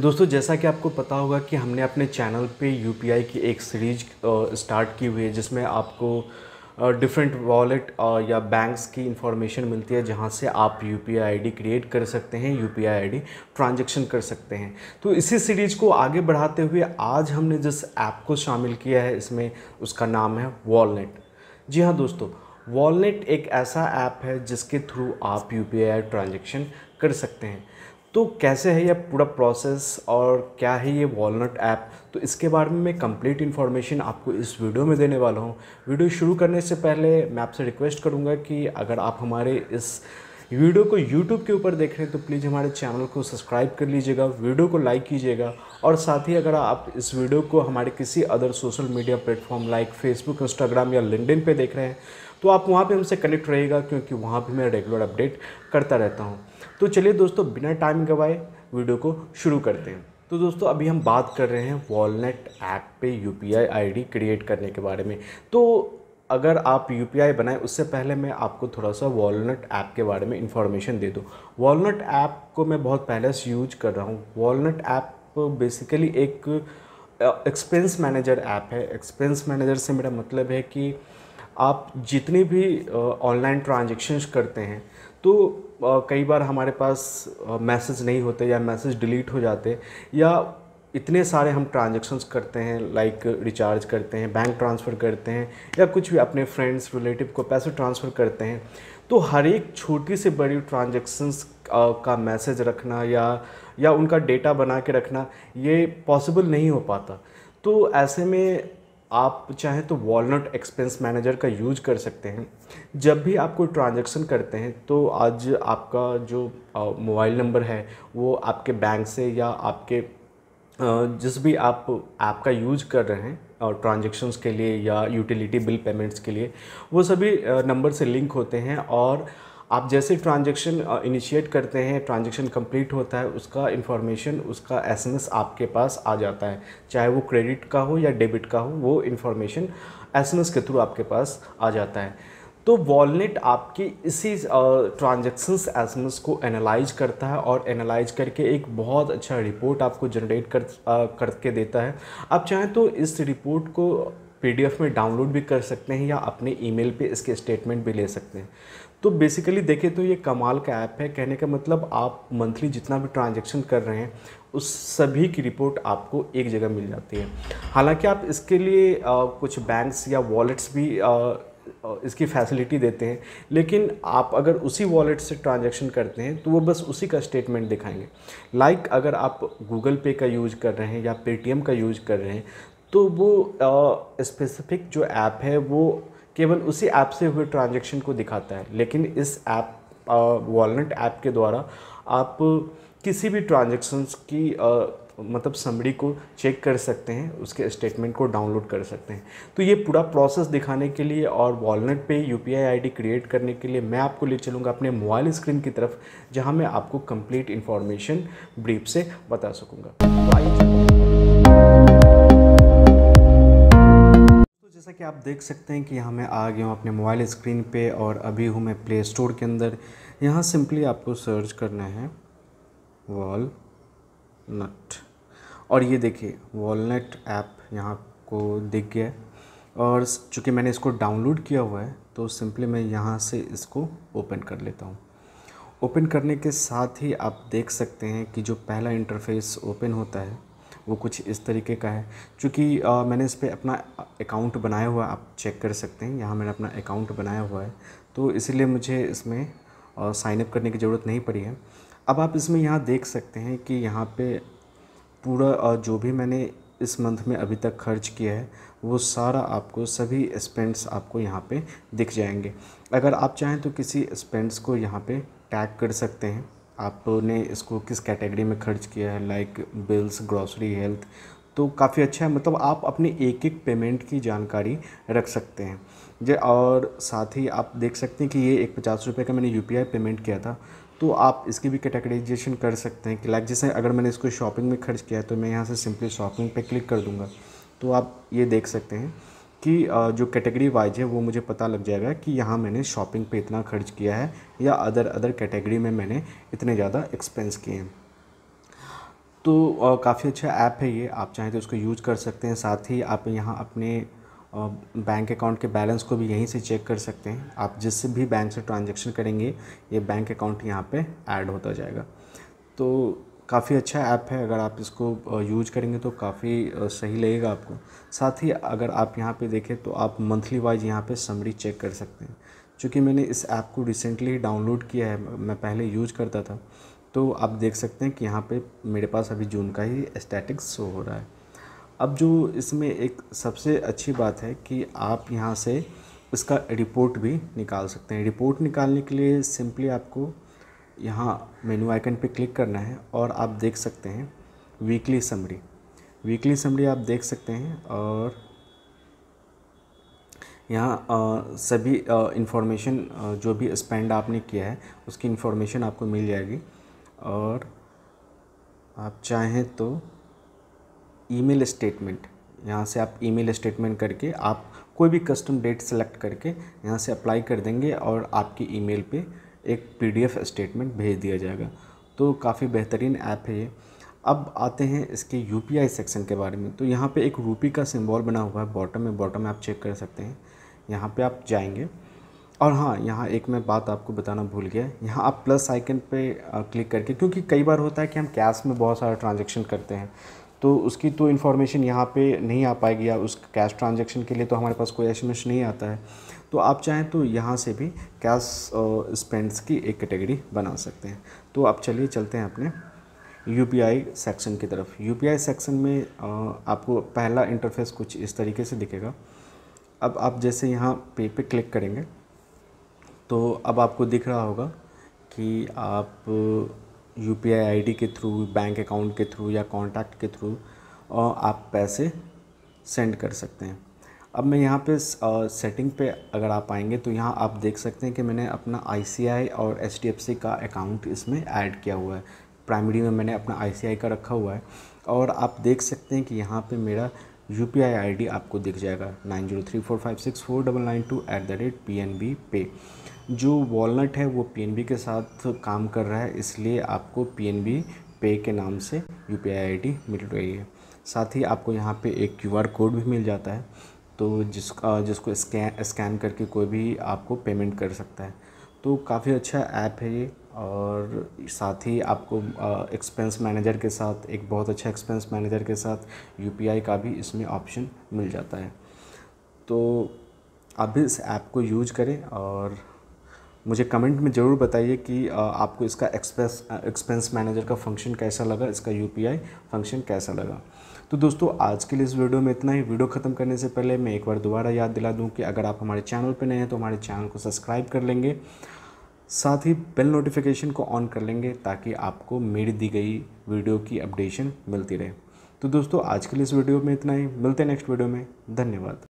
दोस्तों जैसा कि आपको पता होगा कि हमने अपने चैनल पे यू की एक सीरीज स्टार्ट की हुई है जिसमें आपको डिफरेंट वॉलेट या बैंक्स की इंफॉर्मेशन मिलती है जहां से आप यू पी आई क्रिएट कर सकते हैं यू पी आई ट्रांजेक्शन कर सकते हैं तो इसी सीरीज को आगे बढ़ाते हुए आज हमने जिस ऐप को शामिल किया है इसमें उसका नाम है वॉलेट जी हाँ दोस्तों वॉलेट एक ऐसा ऐप है जिसके थ्रू आप यू पी आई ट्रांजेक्शन कर सकते हैं तो कैसे है यह पूरा प्रोसेस और क्या है ये वॉलनट ऐप तो इसके बारे में मैं कंप्लीट इन्फॉर्मेशन आपको इस वीडियो में देने वाला हूँ वीडियो शुरू करने से पहले मैं आपसे रिक्वेस्ट करूँगा कि अगर आप हमारे इस वीडियो को यूट्यूब के ऊपर देख रहे हैं तो प्लीज़ हमारे चैनल को सब्सक्राइब कर लीजिएगा वीडियो को लाइक कीजिएगा और साथ ही अगर आप इस वीडियो को हमारे किसी other social media platform like Facebook Instagram या लिंकडिन पे देख रहे हैं तो आप वहाँ पे हमसे कनेक्ट रहेगा क्योंकि वहाँ पे मैं रेगुलर अपडेट करता रहता हूँ तो चलिए दोस्तों बिना टाइम गवाए वीडियो को शुरू करते हैं तो दोस्तों अभी हम बात कर रहे हैं वॉलनेट ऐप पे यू पी आई क्रिएट करने के बारे में तो अगर आप यू पी बनाएं उससे पहले मैं आपको थोड़ा सा वॉलनट ऐप के बारे में इन्फॉर्मेशन दे दूँ वॉलनट ऐप को मैं बहुत पहले से यूज कर रहा हूँ वॉलनट ऐप बेसिकली एक एक्सपेंस मैनेजर ऐप है एक्सपेंस मैनेजर से मेरा मतलब है कि आप जितनी भी ऑनलाइन ट्रांजेक्शन्स करते हैं तो कई बार हमारे पास मैसेज नहीं होते या मैसेज डिलीट हो जाते या इतने सारे हम ट्रांजेक्शन्स करते हैं लाइक रिचार्ज करते हैं बैंक ट्रांसफ़र करते हैं या कुछ भी अपने फ्रेंड्स रिलेटिव को पैसे ट्रांसफ़र करते हैं तो हर एक छोटी से बड़ी ट्रांजेक्शन्स का मैसेज रखना या या उनका डेटा बना के रखना ये पॉसिबल नहीं हो पाता तो ऐसे में आप चाहे तो वॉलनट एक्सपेंस मैनेजर का यूज कर सकते हैं जब भी आप कोई ट्रांजेक्शन करते हैं तो आज आपका जो मोबाइल नंबर है वो आपके बैंक से या आपके जिस भी आप ऐप का यूज कर रहे हैं और ट्रांजेक्शन्स के लिए या यूटिलिटी बिल पेमेंट्स के लिए वो सभी नंबर से लिंक होते हैं और आप जैसे ट्रांजेक्शन इनिशिएट करते हैं ट्रांजेक्शन कंप्लीट होता है उसका इन्फॉर्मेशन उसका एस आपके पास आ जाता है चाहे वो क्रेडिट का हो या डेबिट का हो वो इन्फॉर्मेशन एस के थ्रू आपके पास आ जाता है तो वॉलनेट आपकी इसी ट्रांजेक्शन्स एसमस को एनालाइज करता है और एनालाइज करके एक बहुत अच्छा रिपोर्ट आपको जनरेट कर करके देता है आप चाहें तो इस रिपोर्ट को पीडीएफ में डाउनलोड भी कर सकते हैं या अपने ईमेल पे इसके स्टेटमेंट भी ले सकते हैं तो बेसिकली देखें तो ये कमाल का ऐप है कहने का मतलब आप मंथली जितना भी ट्रांजेक्शन कर रहे हैं उस सभी की रिपोर्ट आपको एक जगह मिल जाती है हालांकि आप इसके लिए आ, कुछ बैंक्स या वॉलेट्स भी आ, इसकी फैसिलिटी देते हैं लेकिन आप अगर उसी वॉलेट से ट्रांजैक्शन करते हैं तो वो बस उसी का स्टेटमेंट दिखाएंगे लाइक like अगर आप गूगल पे का यूज कर रहे हैं या पेटीएम का यूज कर रहे हैं तो वो स्पेसिफिक जो ऐप है वो केवल उसी ऐप से हुए ट्रांजेक्शन को दिखाता है लेकिन इस ऐप वॉलेट ऐप के द्वारा आप किसी भी ट्रांजेक्शन्स की आ, मतलब समरी को चेक कर सकते हैं उसके स्टेटमेंट को डाउनलोड कर सकते हैं तो ये पूरा प्रोसेस दिखाने के लिए और वॉलेट पे यू पी आई क्रिएट करने के लिए मैं आपको ले चलूँगा अपने मोबाइल स्क्रीन की तरफ जहाँ मैं आपको कंप्लीट इन्फॉर्मेशन ब्रीफ से बता सकूँगा तो आइए कि आप देख सकते हैं कि यहाँ मैं आ गया हूँ अपने मोबाइल स्क्रीन पे और अभी हूँ मैं प्ले स्टोर के अंदर यहाँ सिंपली आपको सर्च करना है वॉल नट और ये देखिए वॉलनट ऐप यहाँ को दिख गया और चूँकि मैंने इसको डाउनलोड किया हुआ है तो सिंपली मैं यहाँ से इसको ओपन कर लेता हूँ ओपन करने के साथ ही आप देख सकते हैं कि जो पहला इंटरफेस ओपन होता है वो कुछ इस तरीके का है चूँकि मैंने इस पर अपना अकाउंट बनाया हुआ आप चेक कर सकते हैं यहाँ मैंने अपना अकाउंट बनाया हुआ है तो इसीलिए मुझे इसमें साइनअप करने की ज़रूरत नहीं पड़ी है अब आप इसमें यहाँ देख सकते हैं कि यहाँ पे पूरा जो भी मैंने इस मंथ में अभी तक खर्च किया है वो सारा आपको सभी स्पेंड्स आपको यहाँ पे दिख जाएंगे अगर आप चाहें तो किसी स्पेंड्स को यहाँ पे टैग कर सकते हैं आपने इसको किस कैटेगरी में खर्च किया है लाइक बिल्स ग्रॉसरी हेल्थ तो काफ़ी अच्छा है मतलब आप अपने एक एक पेमेंट की जानकारी रख सकते हैं जे और साथ ही आप देख सकते हैं कि ये एक पचास रुपये का मैंने यू पेमेंट किया था तो आप इसकी भी कैटेगराइजेशन कर सकते हैं कि लाइक जैसे अगर मैंने इसको शॉपिंग में खर्च किया है तो मैं यहाँ से सिंपली शॉपिंग पे क्लिक कर दूँगा तो आप ये देख सकते हैं कि जो कैटेगरी वाइज है वो मुझे पता लग जाएगा कि यहाँ मैंने शॉपिंग पे इतना खर्च किया है या अदर अदर कैटेगरी में मैंने इतने ज़्यादा एक्सपेंस किए हैं तो काफ़ी अच्छा ऐप है ये आप चाहें तो इसको यूज कर सकते हैं साथ ही आप यहाँ अपने बैंक अकाउंट के बैलेंस को भी यहीं से चेक कर सकते हैं आप जिस भी बैंक से ट्रांजेक्शन करेंगे ये बैंक अकाउंट यहाँ पर ऐड होता जाएगा तो काफ़ी अच्छा ऐप है अगर आप इसको यूज करेंगे तो काफ़ी सही लगेगा आपको साथ ही अगर आप यहाँ पे देखें तो आप मंथली वाइज यहाँ पे समरी चेक कर सकते हैं चूँकि मैंने इस ऐप को रिसेंटली डाउनलोड किया है मैं पहले यूज करता था तो आप देख सकते हैं कि यहाँ पे मेरे पास अभी जून का ही स्टैटिक्स शो हो रहा है अब जो इसमें एक सबसे अच्छी बात है कि आप यहाँ से इसका रिपोर्ट भी निकाल सकते हैं रिपोर्ट निकालने के लिए सिंपली आपको यहाँ मेन्यू आइकन पे क्लिक करना है और आप देख सकते हैं वीकली समरी वीकली समरी आप देख सकते हैं और यहाँ सभी इन्फॉर्मेशन जो भी स्पेंड आपने किया है उसकी इन्फॉर्मेशन आपको मिल जाएगी और आप चाहें तो ईमेल स्टेटमेंट यहाँ से आप ईमेल स्टेटमेंट करके आप कोई भी कस्टम डेट सेलेक्ट करके यहाँ से अप्लाई कर देंगे और आपकी ईमेल पे एक पीडीएफ स्टेटमेंट भेज दिया जाएगा तो काफ़ी बेहतरीन ऐप है ये अब आते हैं इसके यू सेक्शन के बारे में तो यहाँ पे एक रूपी का सिम्बॉल बना हुआ है बॉटम में बॉटम में आप चेक कर सकते हैं यहाँ पे आप जाएंगे और हाँ यहाँ एक मैं बात आपको बताना भूल गया यहाँ आप प्लस आइकन पे क्लिक करके क्योंकि कई बार होता है कि हम कैश में बहुत सारा ट्रांजेक्शन करते हैं तो उसकी तो इन्फॉर्मेशन यहाँ पर नहीं आ पाएगी या उस कैश ट्रांजेक्शन के लिए तो हमारे पास कोई एस नहीं आता है तो आप चाहें तो यहाँ से भी कैश स्पेंड्स की एक कैटेगरी बना सकते हैं तो आप चलिए चलते हैं अपने यू सेक्शन की तरफ यू सेक्शन में आपको पहला इंटरफेस कुछ इस तरीके से दिखेगा अब आप जैसे यहाँ पे पे क्लिक करेंगे तो अब आपको दिख रहा होगा कि आप यू पी आई के थ्रू बैंक अकाउंट के थ्रू या कॉन्टैक्ट के थ्रू आप पैसे सेंड कर सकते हैं अब मैं यहाँ पे सेटिंग पे अगर आप आएंगे तो यहाँ आप देख सकते हैं कि मैंने अपना आई और एच का अकाउंट इसमें ऐड किया हुआ है प्राइमरी में मैंने अपना आई का रखा हुआ है और आप देख सकते हैं कि यहाँ पे मेरा यू पी आई आपको दिख जाएगा nine zero three four five six four double nine two eight the rate P N B पे जो वॉलट है वो पी एन बी के साथ काम कर रहा है इसलिए आपको पी एन बी पे के नाम से U P I I D मिल रही है साथ ही आपको यहाँ पे एक क्यू आर कोड भी मिल जाता है तो जिस जिसको स्कैन स्कैन करके कोई भी आपको पेमेंट कर सकता है तो काफ़ी अच्छा ऐप है ये और साथ ही आपको एक्सपेंस मैनेजर के साथ एक बहुत अच्छा एक्सपेंस मैनेजर के साथ यू का भी इसमें ऑप्शन मिल जाता है तो आप भी इस ऐप को यूज करें और मुझे कमेंट में ज़रूर बताइए कि आपको इसका एक्सपेंस एक्सपेंस मैनेजर का फंक्शन कैसा लगा इसका यूपीआई फंक्शन कैसा लगा तो दोस्तों आज के लिए इस वीडियो में इतना ही वीडियो ख़त्म करने से पहले मैं एक बार दोबारा याद दिला दूँ कि अगर आप हमारे चैनल पर नए हैं तो हमारे चैनल को सब्सक्राइब कर लेंगे साथ ही बेल नोटिफिकेशन को ऑन कर लेंगे ताकि आपको मेरी दी गई वीडियो की अपडेशन मिलती रहे तो दोस्तों आज के लिए इस वीडियो में इतना ही मिलते हैं नेक्स्ट वीडियो में धन्यवाद